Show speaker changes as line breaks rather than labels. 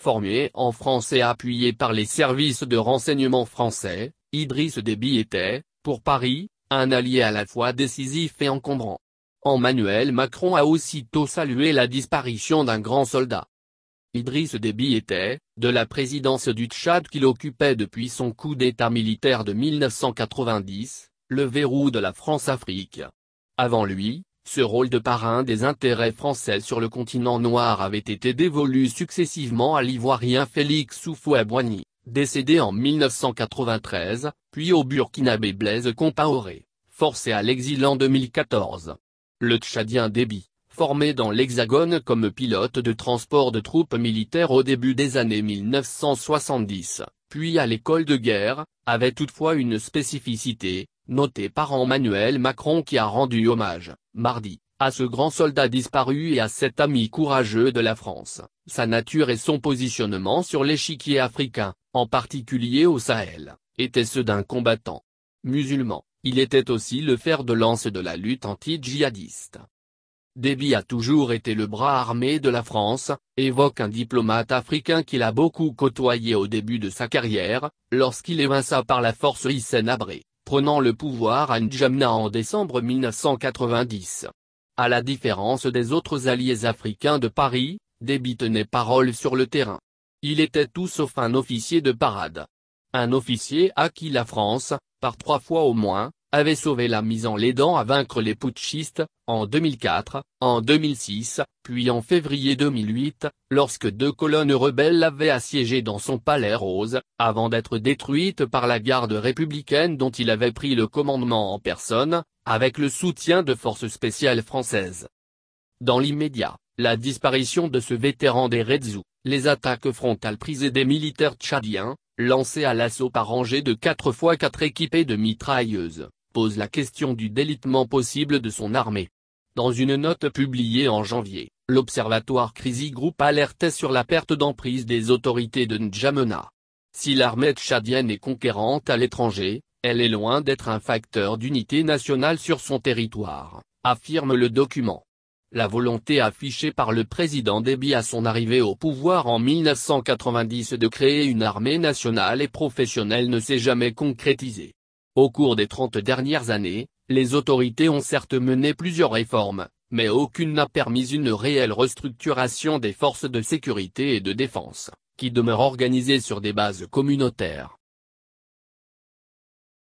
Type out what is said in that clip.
formé en France et appuyé par les services de renseignement français, Idriss Déby était, pour Paris, un allié à la fois décisif et encombrant. Emmanuel Macron a aussitôt salué la disparition d'un grand soldat. Idriss Déby était, de la présidence du Tchad qu'il occupait depuis son coup d'état militaire de 1990, le verrou de la France-Afrique. Avant lui, ce rôle de parrain des intérêts français sur le continent noir avait été dévolu successivement à l'ivoirien Félix Soufou boigny décédé en 1993, puis au burkinabé Blaise Compaoré, forcé à l'exil en 2014. Le Tchadien Déby, formé dans l'Hexagone comme pilote de transport de troupes militaires au début des années 1970, puis à l'école de guerre, avait toutefois une spécificité, notée par Emmanuel Macron qui a rendu hommage mardi, à ce grand soldat disparu et à cet ami courageux de la France, sa nature et son positionnement sur l'échiquier africain, en particulier au Sahel, étaient ceux d'un combattant musulman, il était aussi le fer de lance de la lutte anti-djihadiste. Déby a toujours été le bras armé de la France, évoque un diplomate africain qu'il a beaucoup côtoyé au début de sa carrière, lorsqu'il évinça par la force Hissène Abré prenant le pouvoir à N'Djamena en décembre 1990. À la différence des autres alliés africains de Paris, Déby tenait parole sur le terrain. Il était tout sauf un officier de parade. Un officier à qui la France, par trois fois au moins, avait sauvé la mise en l'aidant à vaincre les putschistes, en 2004, en 2006, puis en février 2008, lorsque deux colonnes rebelles l'avaient assiégé dans son palais rose, avant d'être détruite par la garde républicaine dont il avait pris le commandement en personne, avec le soutien de forces spéciales françaises. Dans l'immédiat, la disparition de ce vétéran des Redzou, les attaques frontales prises des militaires tchadiens, lancées à l'assaut par rangée de 4 fois 4 équipées de mitrailleuses, pose la question du délitement possible de son armée. Dans une note publiée en janvier, l'Observatoire Crisis Group alertait sur la perte d'emprise des autorités de N'Djamena. Si l'armée tchadienne est conquérante à l'étranger, elle est loin d'être un facteur d'unité nationale sur son territoire, affirme le document. La volonté affichée par le président Déby à son arrivée au pouvoir en 1990 de créer une armée nationale et professionnelle ne s'est jamais concrétisée. Au cours des trente dernières années, les autorités ont certes mené plusieurs réformes, mais aucune n'a permis une réelle restructuration des forces de sécurité et de défense, qui demeurent organisées sur des bases communautaires.